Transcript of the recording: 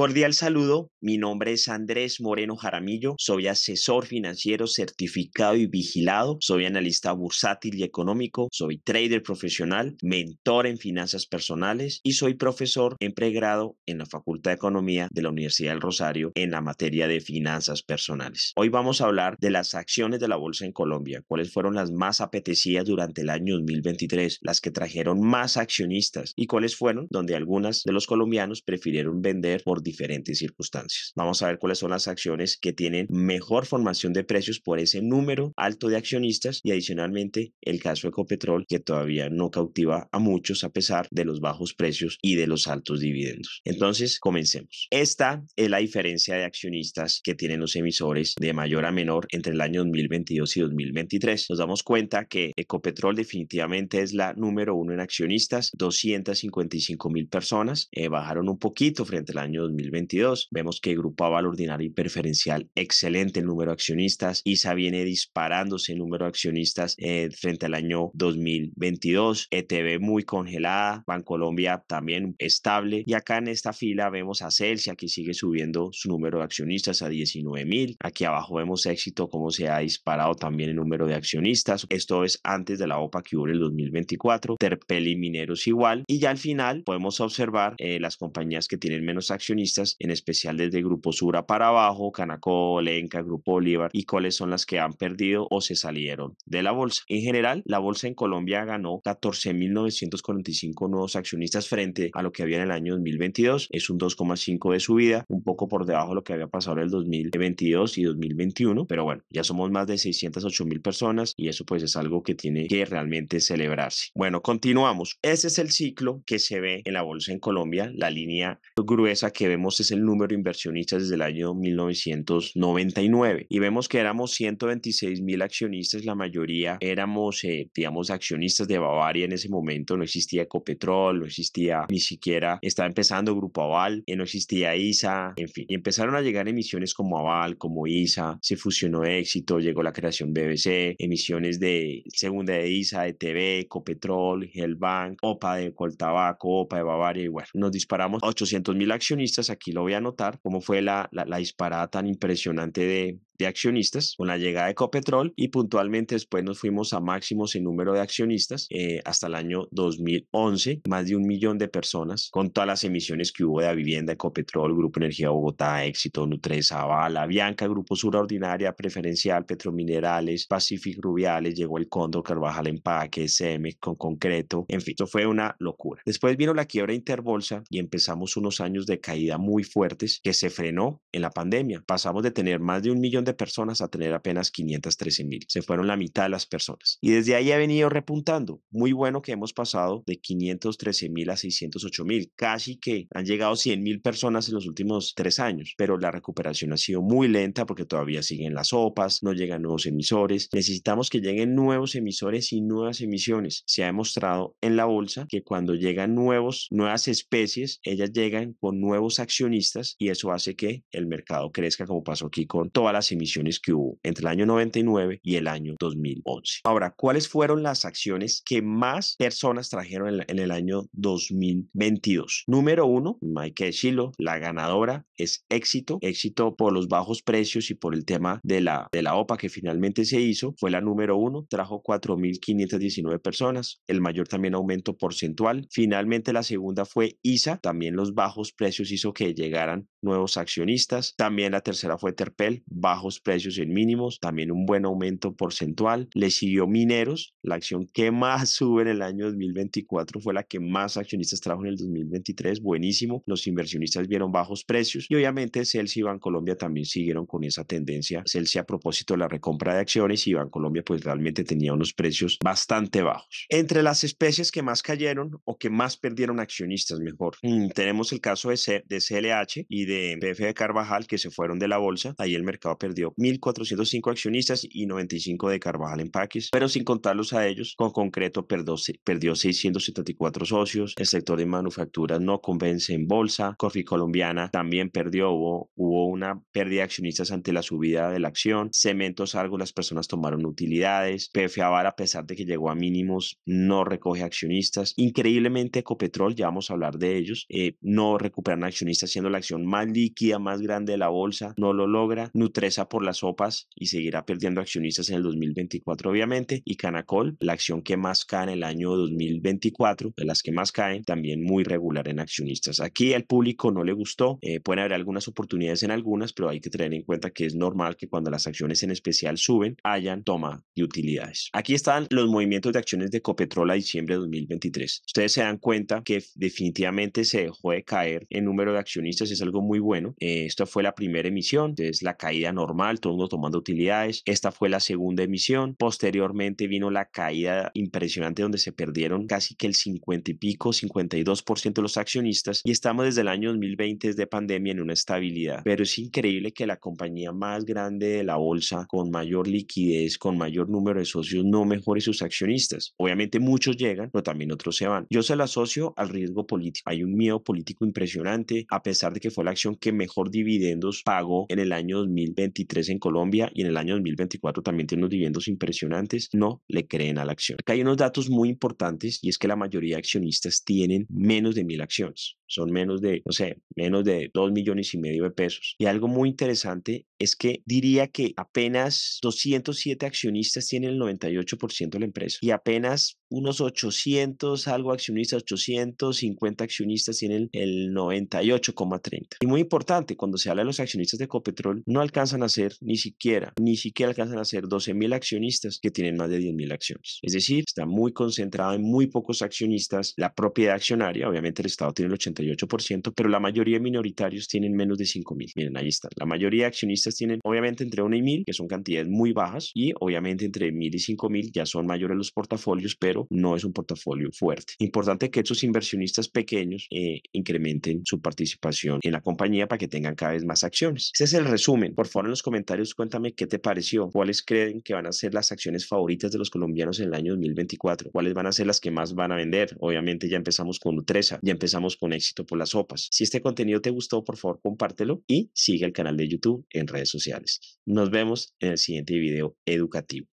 Cordial saludo, mi nombre es Andrés Moreno Jaramillo, soy asesor financiero certificado y vigilado, soy analista bursátil y económico, soy trader profesional, mentor en finanzas personales y soy profesor en pregrado en la Facultad de Economía de la Universidad del Rosario en la materia de finanzas personales. Hoy vamos a hablar de las acciones de la bolsa en Colombia, cuáles fueron las más apetecidas durante el año 2023, las que trajeron más accionistas y cuáles fueron donde algunas de los colombianos prefirieron vender por diferentes circunstancias. Vamos a ver cuáles son las acciones que tienen mejor formación de precios por ese número alto de accionistas y adicionalmente el caso Ecopetrol que todavía no cautiva a muchos a pesar de los bajos precios y de los altos dividendos. Entonces, comencemos. Esta es la diferencia de accionistas que tienen los emisores de mayor a menor entre el año 2022 y 2023. Nos damos cuenta que Ecopetrol definitivamente es la número uno en accionistas, 255 mil personas, eh, bajaron un poquito frente al año 2022. Vemos que Grupo Aval ordinario y preferencial, excelente el número de accionistas. ISA viene disparándose el número de accionistas eh, frente al año 2022. ETB muy congelada, Bancolombia también estable. Y acá en esta fila vemos a Celsius que sigue subiendo su número de accionistas a 19 mil. Aquí abajo vemos éxito, cómo se ha disparado también el número de accionistas. Esto es antes de la OPA que hubo en el 2024. Terpel y Mineros igual. Y ya al final podemos observar eh, las compañías que tienen menos accionistas en especial desde Grupo Sura para abajo, Canaco, Enca, Grupo Bolívar, y cuáles son las que han perdido o se salieron de la bolsa. En general, la bolsa en Colombia ganó 14.945 nuevos accionistas frente a lo que había en el año 2022. Es un 2,5 de subida, un poco por debajo de lo que había pasado en el 2022 y 2021, pero bueno, ya somos más de 608.000 personas y eso pues es algo que tiene que realmente celebrarse. Bueno, continuamos. Ese es el ciclo que se ve en la bolsa en Colombia, la línea gruesa que vemos es el número de inversionistas desde el año 1999 y vemos que éramos 126 mil accionistas, la mayoría éramos, eh, digamos, accionistas de Bavaria en ese momento, no existía Ecopetrol, no existía ni siquiera, estaba empezando Grupo Aval, eh, no existía ISA, en fin, y empezaron a llegar emisiones como Aval, como ISA, se fusionó éxito, llegó la creación BBC, emisiones de segunda de ISA, de TV, Ecopetrol, Helbank, OPA de Coltabaco, OPA de Bavaria, y bueno, nos disparamos 800 mil accionistas aquí lo voy a anotar, cómo fue la disparada tan impresionante de, de accionistas con la llegada de Copetrol y puntualmente después nos fuimos a máximos en número de accionistas eh, hasta el año 2011, más de un millón de personas con todas las emisiones que hubo de la vivienda, Copetrol, Grupo Energía Bogotá, Éxito, Nutresa, Avala, Bianca, Grupo Sur Ordinaria, Preferencial, Petrominerales, Pacific Rubiales, llegó el Cóndor, Carvajal Empaque, SM, con concreto, en fin, esto fue una locura. Después vino la quiebra Interbolsa y empezamos unos años de caída muy fuertes que se frenó en la pandemia. Pasamos de tener más de un millón de personas a tener apenas 513 mil. Se fueron la mitad de las personas. Y desde ahí ha venido repuntando. Muy bueno que hemos pasado de 513 mil a 608 mil. Casi que han llegado 100 mil personas en los últimos tres años, pero la recuperación ha sido muy lenta porque todavía siguen las OPAs, no llegan nuevos emisores. Necesitamos que lleguen nuevos emisores y nuevas emisiones. Se ha demostrado en la bolsa que cuando llegan nuevos, nuevas especies, ellas llegan con nuevos accionistas y eso hace que el mercado crezca como pasó aquí con todas las emisiones que hubo entre el año 99 y el año 2011. Ahora, ¿cuáles fueron las acciones que más personas trajeron en el año 2022? Número uno, hay que decirlo, la ganadora es éxito, éxito por los bajos precios y por el tema de la, de la OPA que finalmente se hizo, fue la número uno, trajo 4.519 personas, el mayor también aumento porcentual. Finalmente la segunda fue ISA, también los bajos precios hizo que llegaran nuevos accionistas, también la tercera fue Terpel, bajos precios en mínimos, también un buen aumento porcentual. Le siguió Mineros, la acción que más sube en el año 2024 fue la que más accionistas trajo en el 2023, buenísimo. Los inversionistas vieron bajos precios y obviamente Celsi y Colombia también siguieron con esa tendencia. Celsi a propósito de la recompra de acciones y Bancolombia pues realmente tenía unos precios bastante bajos. Entre las especies que más cayeron o que más perdieron accionistas, mejor, mm, tenemos el caso de, de CLH y de PF de Carvajal que se fueron de la bolsa. Ahí el mercado perdió 1.405 accionistas y 95 de Carvajal Empaques, pero sin contarlos a ellos, con concreto perdió, perdió 674 socios, el sector de manufacturas no convence en bolsa, Coffee Colombiana también perdió, hubo, hubo una pérdida de accionistas ante la subida de la acción, Cementos Algo, las personas tomaron utilidades, PFA a pesar de que llegó a mínimos, no recoge accionistas, increíblemente Ecopetrol, ya vamos a hablar de ellos, eh, no recuperan accionistas siendo la acción más líquida, más grande de la bolsa, no lo logra, Nutresa por las sopas y seguirá perdiendo accionistas en el 2024 obviamente y Canacol, la acción que más cae en el año 2024, de las que más caen, también muy regular en accionistas. Aquí al público no le gustó, eh, pueden haber algunas oportunidades en algunas, pero hay que tener en cuenta que es normal que cuando las acciones en especial suben, hayan toma de utilidades. Aquí están los movimientos de acciones de Copetrol a diciembre de 2023. Ustedes se dan cuenta que definitivamente se dejó de caer el número de accionistas, es algo muy bueno. Eh, esta fue la primera emisión, es la caída normal normal, todo mundo tomando utilidades. Esta fue la segunda emisión. Posteriormente vino la caída impresionante donde se perdieron casi que el 50 y pico, 52% de los accionistas y estamos desde el año 2020 de pandemia en una estabilidad. Pero es increíble que la compañía más grande de la bolsa, con mayor liquidez, con mayor número de socios, no mejore sus accionistas. Obviamente muchos llegan, pero también otros se van. Yo se la asocio al riesgo político. Hay un miedo político impresionante, a pesar de que fue la acción que mejor dividendos pagó en el año 2020 en Colombia y en el año 2024 también tiene unos dividendos impresionantes, no le creen a la acción. Acá hay unos datos muy importantes y es que la mayoría de accionistas tienen menos de mil acciones. Son menos de, no sé, menos de 2 millones y medio de pesos. Y algo muy interesante es que diría que apenas 207 accionistas tienen el 98% de la empresa y apenas unos 800, algo accionistas, 850 accionistas tienen el 98,30. Y muy importante, cuando se habla de los accionistas de Copetrol, no alcanzan a ser ni siquiera, ni siquiera alcanzan a ser 12.000 accionistas que tienen más de 10.000 acciones. Es decir, está muy concentrado en muy pocos accionistas, la propiedad accionaria, obviamente el Estado tiene el 88%, pero la mayoría de minoritarios tienen menos de 5.000. Miren, ahí está, La mayoría de accionistas tienen obviamente entre 1 y 1.000, que son cantidades muy bajas, y obviamente entre 1.000 y 5.000 ya son mayores los portafolios, pero no es un portafolio fuerte. Importante que esos inversionistas pequeños eh, incrementen su participación en la compañía para que tengan cada vez más acciones. Este es el resumen. Por favor, en los comentarios cuéntame qué te pareció, cuáles creen que van a ser las acciones favoritas de los colombianos en el año 2024, cuáles van a ser las que más van a vender. Obviamente ya empezamos con Utreza, ya empezamos con éxito por las sopas. Si este contenido te gustó, por favor, compártelo y sigue el canal de YouTube en redes sociales. Nos vemos en el siguiente video educativo.